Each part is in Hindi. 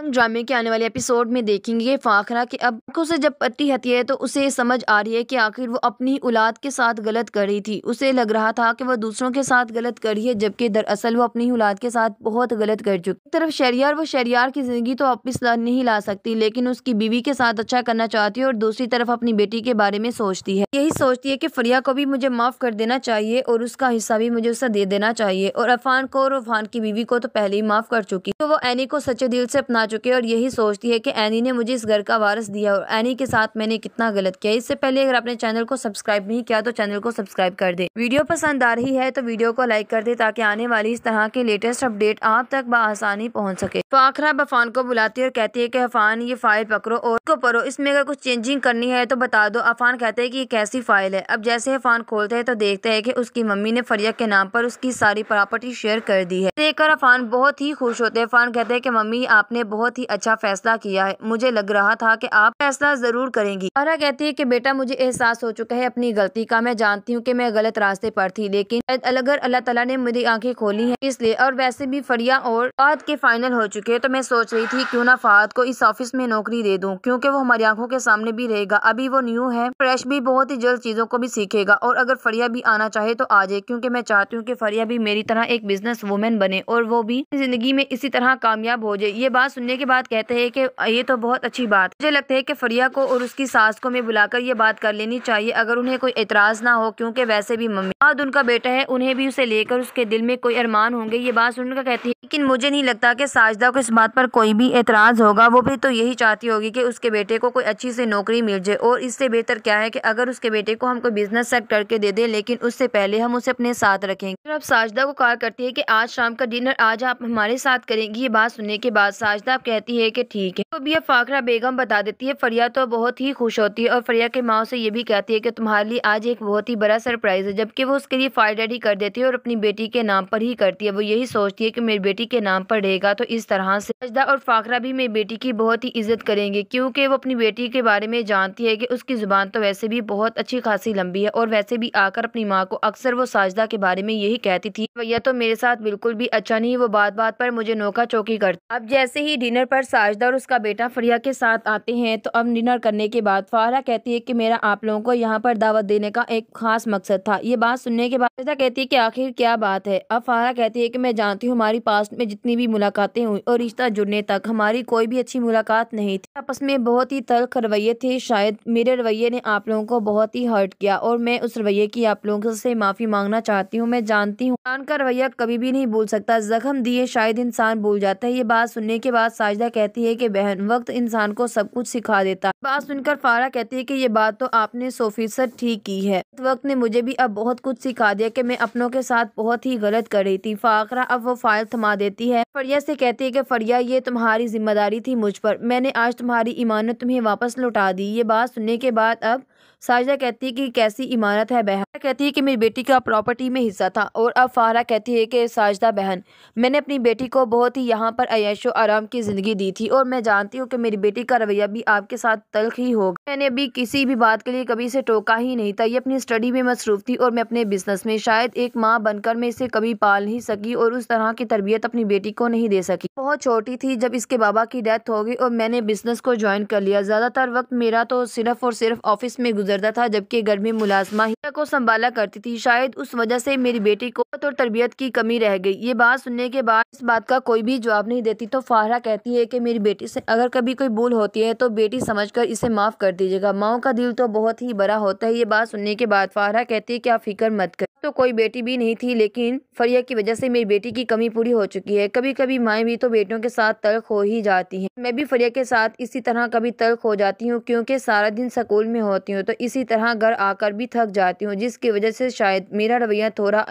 हम ड्रामे के आने वाले एपिसोड में देखेंगे फाखरा कि अब उसे जब पति हती है तो उसे समझ आ रही है कि आखिर वो अपनी औलाद के साथ गलत कर रही थी उसे लग रहा था कि वो दूसरों के साथ गलत कर रही है जबकि दरअसल वो अपनी औलाद के साथ बहुत गलत कर चुकी एक तरफ शरियार वो शरियार की ज़िंदगी तो वापिस नहीं ला सकती लेकिन उसकी बीवी के साथ अच्छा करना चाहती है और दूसरी तरफ अपनी बेटी के बारे में सोचती है यही सोचती है की फरिया को भी मुझे माफ़ कर देना चाहिए और उसका हिस्सा भी मुझे उससे दे देना चाहिए और अफान को और अफान की बीवी को तो पहले ही माफ़ कर चुकी तो वो एनी को सच्चे दिल से अपना आ चुके और यही सोचती है कि एनी ने मुझे इस घर का वारस दिया और एनी के साथ मैंने कितना गलत किया इससे पहले अगर आपने चैनल को सब्सक्राइब नहीं किया तो चैनल को सब्सक्राइब कर दे वीडियो पसंद आ रही है तो वीडियो को लाइक कर दे ताकि आने वाली इस तरह की लेटेस्ट अपडेट आप तक बसानी पहुँच सके फाखरा तो बफान को बुलाती है और कहती है की अफान ये फाइल पकड़ो और को पढ़ो इसमें अगर कुछ चेंजिंग करनी है तो बता दो अफान कहते हैं की ये कैसी फाइल है अब जैसे अफान खोलते हैं तो देखते हैं की उसकी मम्मी ने फरिया के नाम पर उसकी सारी प्रॉपर्टी शेयर कर दी है देखकर अफान बहुत ही खुश होते हैं अफान कहते हैं कि मम्मी आपने बहुत ही अच्छा फैसला किया है मुझे लग रहा था कि आप फैसला ज़रूर करेंगी सारा कहती है कि बेटा मुझे एहसास हो चुका है अपनी गलती का मैं जानती हूँ कि मैं गलत रास्ते पर थी लेकिन अगर अल्लाह तला ने मेरी आंखें खोली है इसलिए और वैसे भी फरिया और फाद के फाइनल हो चुके हैं तो मैं सोच रही थी क्यूँ ना फाद को इस ऑफिस में नौकरी दे दूँ क्यूँकी वो हमारी आंखों के सामने भी रहेगा अभी वो न्यू है फ्रेश भी बहुत ही जल्द चीज़ों को भी सीखेगा और अगर फरिया भी आना चाहे तो आ जाए क्यूँकी मैं चाहती हूँ की फरिया भी मेरी तरह एक बिजनेस वुमेन बने और वो भी जिंदगी में इसी तरह कामयाब हो जाए ये बात सुनने के बाद कहते हैं कि ये तो बहुत अच्छी बात मुझे लगता है कि फरिया को और उसकी सास को मैं बुलाकर ये बात कर लेनी चाहिए अगर उन्हें कोई एतराज़ ना हो क्योंकि वैसे भी मम्मी बाद उनका बेटा है उन्हें भी उसे लेकर उसके दिल में कोई अरमान होंगे ये बात सुनकर कहती है लेकिन मुझे नहीं लगता की साजदा को इस बात पर कोई भी एतराज़ होगा वो भी तो यही चाहती होगी की उसके बेटे को कोई अच्छी से नौकरी मिल जाए और इससे बेहतर क्या है की अगर उसके बेटे को हम कोई बिजनेस सेट करके दे दे लेकिन उससे पहले हम उसे अपने साथ रखेंगे अब साजदा को कहा करती है की आज शाम का डिनर आज आप हमारे साथ करेंगी ये बात सुनने के बाद साजदा साहब कहती है कि ठीक है तो भी फाखरा बेगम बता देती है फरिया तो बहुत ही खुश होती है और फरिया के माओ से ये भी कहती है कि तुम्हारे लिए आज एक बहुत ही बड़ा सरप्राइज़ है जबकि वो उसके लिए फाइल रेडी कर देती है और अपनी बेटी के नाम पर ही करती है वो यही सोचती है की मेरी बेटी के नाम पर रहेगा तो इस तरह से सजदा और फाखरा भी मेरी बेटी की बहुत ही इज्जत करेंगे क्योंकि वो अपनी बेटी के बारे में जानती है कि उसकी ज़ुबान तो वैसे भी बहुत अच्छी खासी लंबी है और वैसे भी आकर अपनी माँ को अक्सर वो साजदा के बारे में यही कहती थी भैया तो मेरे साथ बिल्कुल भी अच्छा नहीं वो बात बात पर मुझे नोका चौकी करती अब जैसे ही डिनर पर साजदा और उसका बेटा फरिया के साथ आते हैं तो अब डिनर करने के बाद फारा कहती है कि मेरा आप लोगों को यहाँ पर दावत देने का एक खास मकसद था ये बात सुनने के बाद साजदा कहती है कि आखिर क्या बात है अब फारा कहती है कि मैं जानती हूँ हमारी पास्ट में जितनी भी मुलाकातें हुई और रिश्ता जुड़ने तक हमारी कोई भी अच्छी मुलाकात नहीं थी आपस में बहुत ही तल्ख रवैये थे शायद मेरे रवैये ने आप लोगों को बहुत ही हर्ट किया और मैं उस रवैये की आप लोगों से माफ़ी मांगना चाहती हूँ मैं जानती हूँ इंसान का रवैया कभी भी नहीं भूल सकता जख्म दिए शायद इंसान भूल जाता है ये बात सुनने के बाद साजदा कहती है कि बहन वक्त इंसान को सब कुछ सिखा देता है बात सुनकर फारा कहती है कि ये बात तो आपने सौ फीसद ठीक की है वक्त ने मुझे भी अब बहुत कुछ सिखा दिया कि मैं अपनों के साथ बहुत ही गलत कर रही थी फाकरा अब वो फाइल थमा देती है फरिया से कहती है कि फरिया ये तुम्हारी जिम्मेदारी थी मुझ पर मैंने आज तुम्हारी ईमानत तुम्हें वापस लौटा दी ये बात सुनने के बाद अब साजिदा कहती है कि कैसी इमारत है बहन कहती है कि मेरी बेटी का प्रॉपर्टी में हिस्सा था और अब फारा कहती है कि साजिदा बहन मैंने अपनी बेटी को बहुत ही यहाँ पर अयशो आराम की ज़िंदगी दी थी और मैं जानती हूँ कि मेरी बेटी का रवैया भी आपके साथ तलख ही होगा मैंने अभी किसी भी बात के लिए कभी इसे टोका ही नहीं था ये अपनी स्टडी में मसरूफ़ थी और मैं अपने बिजनेस में शायद एक माँ बनकर मैं इसे कभी पाल नहीं सकी और उस तरह की तरबियत अपनी बेटी को नहीं दे सकी बहुत छोटी थी जब इसके बाबा की डेथ हो गई और मैंने बिजनेस को ज्वाइन कर लिया ज़्यादातर वक्त मेरा तो सिर्फ और सिर्फ ऑफिस में गुजरता था जबकि घर में मुलाजमा ही को संभाला करती थी शायद उस वजह से मेरी बेटी को और तरबियत की कमी रह गई ये बात सुनने के बाद इस बात का कोई भी जवाब नहीं देती तो फाहरा कहती है कि मेरी बेटी से अगर कभी कोई भूल होती है तो बेटी समझकर इसे माफ़ कर दीजिएगा माओ का दिल तो बहुत ही बड़ा होता है ये बात सुनने के बाद फाहरा कहती है कि आप फिक्र मत कर तो कोई बेटी भी नहीं थी लेकिन फरिया की वजह से मेरी बेटी की कमी पूरी हो चुकी है कभी कभी माए भी तो बेटियों के साथ तल्ख हो ही जाती है मैं भी फरिया के साथ इसी तरह कभी तल्ख हो जाती हूँ क्योंकि सारा दिन स्कूल में होती हूँ तो इसी तरह घर आकर भी थक जाती हूँ जिसकी वजह से शायद मेरा रवैया थोड़ा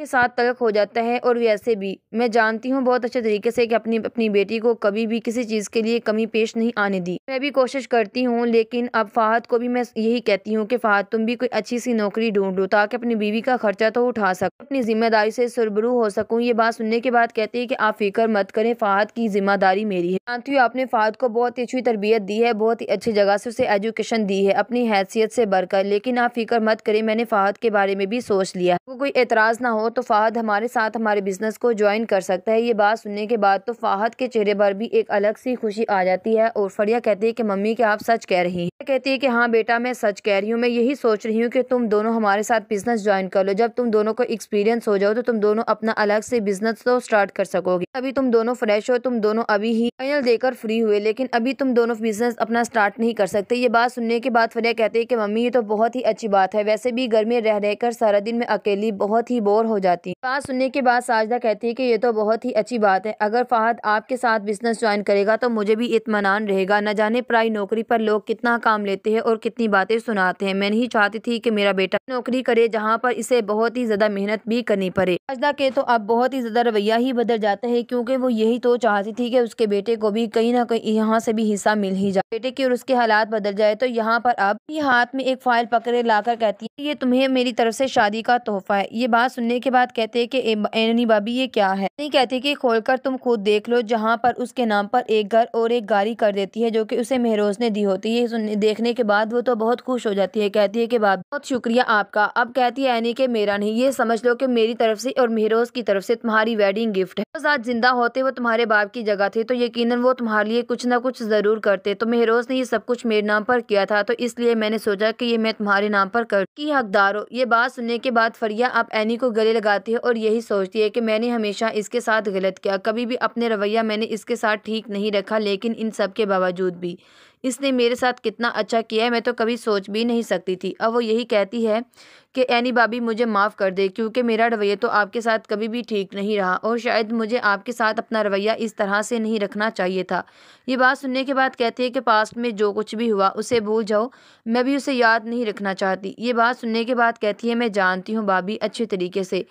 के साथ तलक हो जाता है और वैसे भी मैं जानती हूँ बहुत अच्छे तरीके से कि अपनी अपनी बेटी को कभी भी किसी चीज़ के लिए कमी पेश नहीं आने दी मैं भी कोशिश करती हूँ लेकिन अब फाहत को भी मैं यही कहती हूँ कि फाहत तुम भी कोई अच्छी सी नौकरी ढूंढो ताकि अपनी बीवी का खर्चा तो उठा सको अपनी जिम्मेदारी से सुरबरू हो सकूँ ये बात सुनने के बाद कहती है की आप फिक्र मत करें फाहत की जिम्मेदारी मेरी है जानती हूँ आपने फाहत को बहुत ही अच्छी तरबियत दी है बहुत ही अच्छी जगह से उसे एजुकेशन दी है अपनी हैसियत से बढ़कर लेकिन आप फिक्र मत करें मैंने फाहत के बारे में भी सोच लिया कोई एतराज़ ना हो तो फ़ाहद हमारे साथ हमारे बिज़नेस को ज्वाइन कर सकता है ये बात सुनने के बाद तो फ़ाहद के चेहरे पर भी एक अलग सी खुशी आ जाती है और फरिया कहती है कि मम्मी कि आप सच कह रही हैं कहती है कि हाँ बेटा मैं सच कह रही हूँ मैं यही सोच रही हूँ कि तुम दोनों हमारे साथ बिज़नेस ज्वाइन कर लो जब तुम दोनों को एक्सपीरियंस हो जाओ तो तुम दोनों अपना अलग से बिज़नेस तो स्टार्ट कर सकोगे अभी तुम दोनों फ्रेश हो तुम दोनों अभी ही फाइनल देकर फ्री हुए लेकिन अभी तुम दोनों बिज़नेस अपना स्टार्ट नहीं कर सकते ये बात सुनने के बाद फरिया कहती है कि मम्मी ये तो बहुत ही अच्छी बात है वैसे भी घर में रह रहकर सारा दिन में अकेली बहुत ही बोर हो जाती है बात सुनने के बाद साजदा कहती है कि ये तो बहुत ही अच्छी बात है अगर फहद आपके साथ बिजनेस ज्वाइन करेगा तो मुझे भी इतमान रहेगा न जाने प्राई नौकरी पर लोग कितना काम लेते हैं और कितनी बातें सुनाते हैं मैं नहीं चाहती थी कि मेरा बेटा नौकरी करे जहाँ पर इसे बहुत ही ज्यादा मेहनत भी करनी पड़े साजदा के तो अब बहुत ही ज्यादा रवैया ही बदल जाता है क्योंकि वो यही तो चाहती थी कि उसके बेटे को भी कहीं ना कहीं यहाँ से भी हिस्सा मिल ही जाए बेटे की और उसके हालात बदल जाए तो यहाँ पर अब हाथ में एक फाइल पकड़े लाकर कहती ये तुम्हें मेरी तरफ से शादी का तोहफा है ये बात सुनने के बाद कहते हैं कि एनी बाबी ये क्या है नहीं कहती कि खोलकर तुम खुद देख लो जहाँ पर उसके नाम पर एक घर और एक गाड़ी कर देती है जो कि उसे महरोज ने दी होती है सुनने देखने के बाद वो तो बहुत खुश हो जाती है कहती है की बाबी बहुत शुक्रिया आपका अब कहती है एनी के मेरा नहीं ये समझ लो की मेरी तरफ से और महरोज की तरफ से तुम्हारी वेडिंग गिफ्ट है आज जिंदा होते वो तुम्हारे बाप की जगह थे तो यकीन वो तुम्हारे लिए कुछ ना कुछ जरूर करते तो मेहरोज ने ये सब कुछ मेरे नाम पर किया था तो इसलिए मैंने सोचा की ये मैं तुम्हारे नाम पर कर ही हकदार हो ये बात सुनने के बाद फरिया आप एनी को गले लगाती है और यही सोचती है कि मैंने हमेशा इसके साथ गलत किया कभी भी अपने रवैया मैंने इसके साथ ठीक नहीं रखा लेकिन इन सब के बावजूद भी इसने मेरे साथ कितना अच्छा किया है मैं तो कभी सोच भी नहीं सकती थी अब वो यही कहती है कि एनी बाबी मुझे माफ़ कर दे क्योंकि मेरा रवैया तो आपके साथ कभी भी ठीक नहीं रहा और शायद मुझे आपके साथ अपना रवैया इस तरह से नहीं रखना चाहिए था ये बात सुनने के बाद कहती है कि पास्ट में जो कुछ भी हुआ उसे भूल जाओ मैं भी उसे याद नहीं रखना चाहती ये बात सुनने के बाद कहती है मैं जानती हूँ भाभी अच्छे तरीके से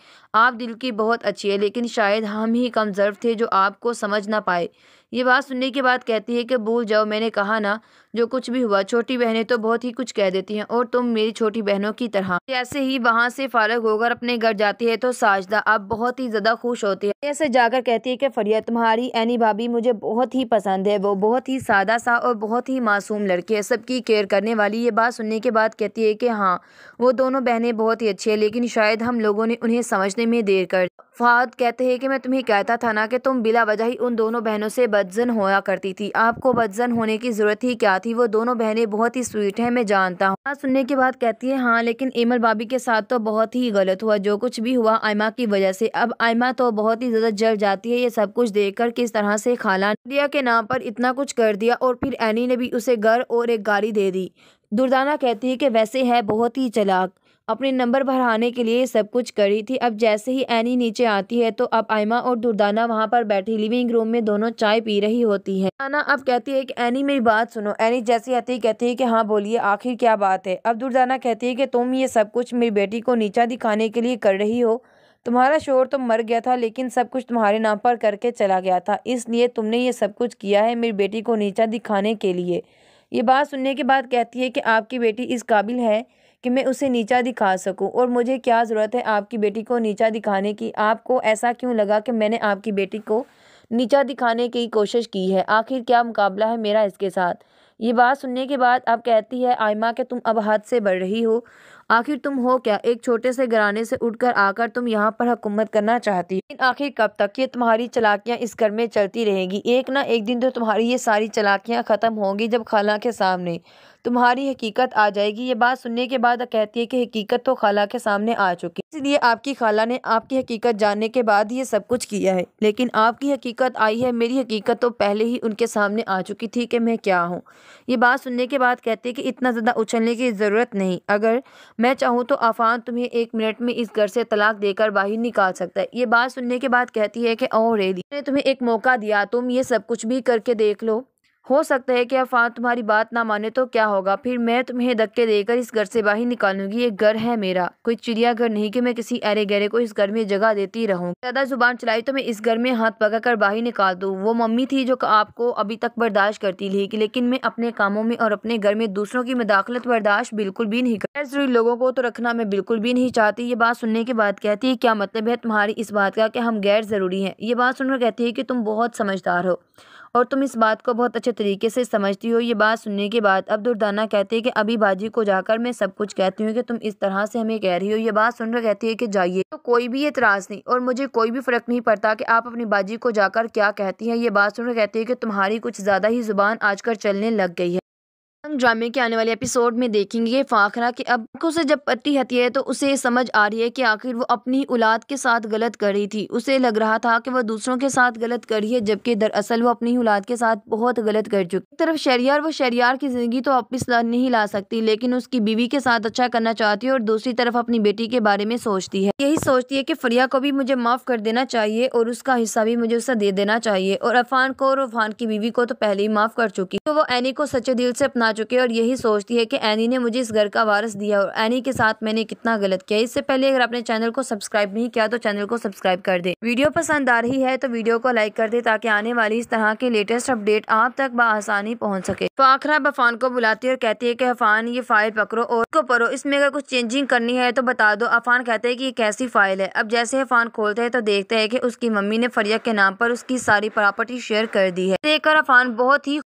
आप दिल की बहुत अच्छी है लेकिन शायद हम ही कमज़र्व थे जो आपको समझ ना पाए ये बात सुनने के बाद कहती है कि भूल जाओ मैंने कहा ना जो कुछ भी हुआ छोटी बहनें तो बहुत ही कुछ कह देती हैं और तुम मेरी छोटी बहनों की तरह जैसे ही वहाँ से फारग होकर अपने घर जाती है तो साजदा अब बहुत ही ज़्यादा खुश होती है ऐसे जाकर कहती है कि फरिया तुम्हारी एनी भाभी मुझे बहुत ही पसंद है वो बहुत ही सादा सा और बहुत ही मासूम लड़की है सबकी केयर करने वाली ये बात सुनने के बाद कहती है कि हाँ वो दोनों बहनें बहुत ही अच्छी है लेकिन शायद हम लोगों ने उन्हें समझने में देर कर फाद कहते हैं कि मैं तुम्हें कहता था ना कि तुम बिला वजह ही उन दोनों बहनों से बदजन होया करती थी आपको बदजन होने की ज़रूरत ही क्या साथ ही वो दोनों बहनें बहुत ही स्वीट हैं मैं जानता हूँ हाँ, सुनने के बाद कहती है हाँ लेकिन एमल बाबी के साथ तो बहुत ही गलत हुआ जो कुछ भी हुआ आयमा की वजह से अब आयमा तो बहुत ही ज़्यादा जल जाती है ये सब कुछ देख कर किस तरह से खाला दिया के नाम पर इतना कुछ कर दिया और फिर एनी ने भी उसे घर और एक गाड़ी दे दी दुर्दाना कहती है कि वैसे है बहुत ही चलाक अपने नंबर भराने के लिए सब कुछ करी थी अब जैसे ही एनी नीचे आती है तो अब आयमा और दुर्दाना वहाँ पर बैठी लिविंग रूम में दोनों चाय पी रही होती है दुर्दाना अब कहती है कि एनी मेरी बात सुनो एनी जैसी आती है कहती है कि हाँ बोलिए आखिर क्या बात है अब दुर्दाना कहती है कि तुम ये सब कुछ मेरी बेटी को नीचा दिखाने के लिए कर रही हो तुम्हारा शोर तो मर गया था लेकिन सब कुछ तुम्हारे नाम पर करके चला गया था इसलिए तुमने ये सब कुछ किया है मेरी बेटी को नीचा दिखाने के लिए ये बात सुनने के बाद कहती है कि आपकी बेटी इस काबिल है कि मैं उसे नीचा दिखा सकूं और मुझे क्या ज़रूरत है आपकी बेटी को नीचा दिखाने की आपको ऐसा क्यों लगा कि मैंने आपकी बेटी को नीचा दिखाने की कोशिश की है आखिर क्या मुकाबला है मेरा इसके साथ ये बात सुनने के बाद आप कहती है आयमा के तुम अब हद से बढ़ रही हो आखिर तुम हो क्या एक छोटे से घराने से उठकर आकर तुम यहाँ पर हुकूमत करना चाहती हो लेकिन आखिर कब तक ये तुम्हारी चलाकियाँ इस घर में चलती रहेंगी एक ना एक दिन तो तुम्हारी ये सारी चलाकियाँ ख़त्म होंगी जब खाला के सामने तुम्हारी हकीकत आ जाएगी ये बात सुनने के बाद कहती है कि हकीकत तो खाला के सामने आ चुकी इसलिए आपकी खाला ने आपकी हकीकत जानने के बाद ये सब कुछ किया है लेकिन आपकी हकीकत आई है मेरी हकीकत तो पहले ही उनके सामने आ चुकी थी कि मैं क्या हूँ ये बात सुनने के बाद कहती है कि इतना ज़्यादा उछलने की ज़रूरत नहीं अगर मैं चाहूँ तो आफान तुम्हें एक मिनट में इस घर से तलाक देकर बाहर निकाल सकता है ये बात सुनने के बाद कहती है कि ओ रेली मैंने तुम्हें एक मौका दिया तुम ये सब कुछ भी करके देख लो हो सकता है कि अफान तुम्हारी बात ना माने तो क्या होगा फिर मैं तुम्हें धक्के देकर इस घर से बाहर निकालूंगी ये घर है मेरा कोई चिड़ियाघर नहीं कि मैं किसी अरे गहरे को इस घर में जगह देती रहूं ज्यादा जुबान चलाई तो मैं इस घर में हाथ पकड़ कर बाहर निकाल दूँ वो मम्मी थी जो आपको अभी तक बर्दाश्त करती रही लेकिन मैं अपने कामों में और अपने घर में दूसरों की मदाखलत बर्दाश्त बिल्कुल भी नहीं कर जरूरी लोगों को तो रखना मैं बिल्कुल भी नहीं चाहती ये बात सुनने के बाद कहती है क्या मतलब है तुम्हारी इस बात का कि हम गैर ज़रूरी है ये बात सुनकर कहती है कि तुम बहुत समझदार हो और तुम इस बात को बहुत अच्छे तरीके से समझती हो ये बात सुनने के बाद अब दुर्दाना कहती है कि अभी बाजी को जाकर मैं सब कुछ कहती हूँ कि तुम इस तरह से हमें कह रही हो ये बात सुनकर कहती है कि जाइए तो कोई भी एतराज़ नहीं और मुझे कोई भी फ़र्क नहीं पड़ता कि आप अपनी बाजी को जाकर क्या कहती हैं ये बात सुनकर कहती है कि तुम्हारी कुछ ज़्यादा ही ज़ुबान आजकल चलने लग गई है हम ड्रामे के आने वाले एपिसोड में देखेंगे फाखरा के अब से जब पट्टी हती है तो उसे समझ आ रही है कि आखिर वो अपनी औलाद के साथ गलत कर रही थी उसे लग रहा था कि वो दूसरों के साथ गलत कर रही है जबकि दरअसल वो अपनी औलाद के साथ बहुत गलत कर चुकी एक तरफ शरियार वो शरियार की जिंदगी तो वापिस नहीं ला सकती लेकिन उसकी बीवी के साथ अच्छा करना चाहती है और दूसरी तरफ अपनी बेटी के बारे में सोचती है यही सोचती है की फरिया को भी मुझे माफ कर देना चाहिए और उसका हिस्सा भी मुझे उसे दे देना चाहिए और अफान को और अफान की बीवी को तो पहले ही माफ कर चुकी तो वो एनी को सच्चे दिल से अपना आ चुके और यही सोचती है कि एनी ने मुझे इस घर का वारस दिया और एनी के साथ मैंने कितना गलत किया इससे पहले अगर आपने चैनल को सब्सक्राइब नहीं किया तो चैनल को सब्सक्राइब कर दे वीडियो पसंद आ रही है तो वीडियो को लाइक कर दे ताकि आने वाली इस तरह के लेटेस्ट अपडेट आप तक बसानी पहुँच सके फाखरा बफान को बुलाती है और कहती है की अफान ये फाइल पकड़ो और को पढ़ो इसमें अगर कुछ चेंजिंग करनी है तो बता दो अफान कहते हैं की ये कैसी फाइल है अब जैसे अफान खोलते हैं तो देखते है की उसकी मम्मी ने फरिया के नाम पर उसकी सारी प्रॉपर्टी शेयर कर दी है देखकर अफान बहुत ही